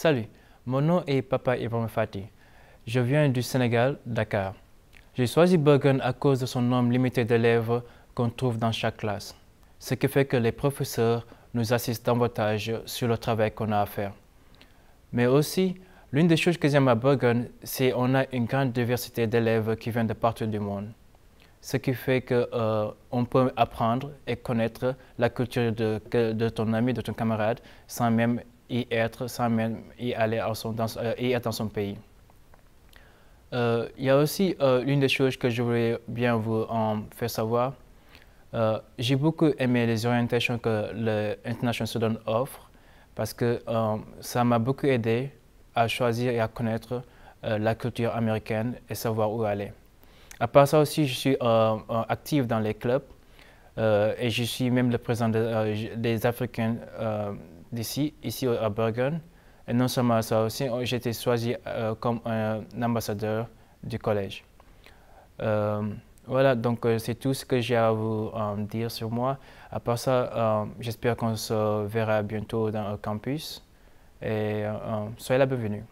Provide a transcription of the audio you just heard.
Salut, mon nom est Papa Ibrahim Fati. Je viens du Sénégal, Dakar. J'ai choisi Bergen à cause de son nombre limité d'élèves qu'on trouve dans chaque classe, ce qui fait que les professeurs nous assistent davantage sur le travail qu'on a à faire. Mais aussi, l'une des choses que j'aime à Bergen, c'est qu'on a une grande diversité d'élèves qui viennent de partout du monde ce qui fait qu'on euh, on peut apprendre et connaître la culture de ton ami, de ton camarade, sans même y être sans même y aller son, dans, euh, être dans son pays. Euh, il y a aussi euh, une des choses que je voulais bien vous en faire savoir. J'ai beaucoup aimé les orientations que l'International Student offre parce que ça m'a beaucoup aidé à choisir et à connaître la culture américaine et savoir où aller. À part ça aussi, je suis active dans les clubs et je suis même le président des Africains d'ici, ici à Bergen. Et non seulement ça aussi, oh, j'ai été choisi euh, comme un ambassadeur du collège. Euh, voilà, donc euh, c'est tout ce que j'ai à vous dire sur moi. À part ça, j'espère qu'on se verra bientôt dans le campus. Et soyez la bienvenue.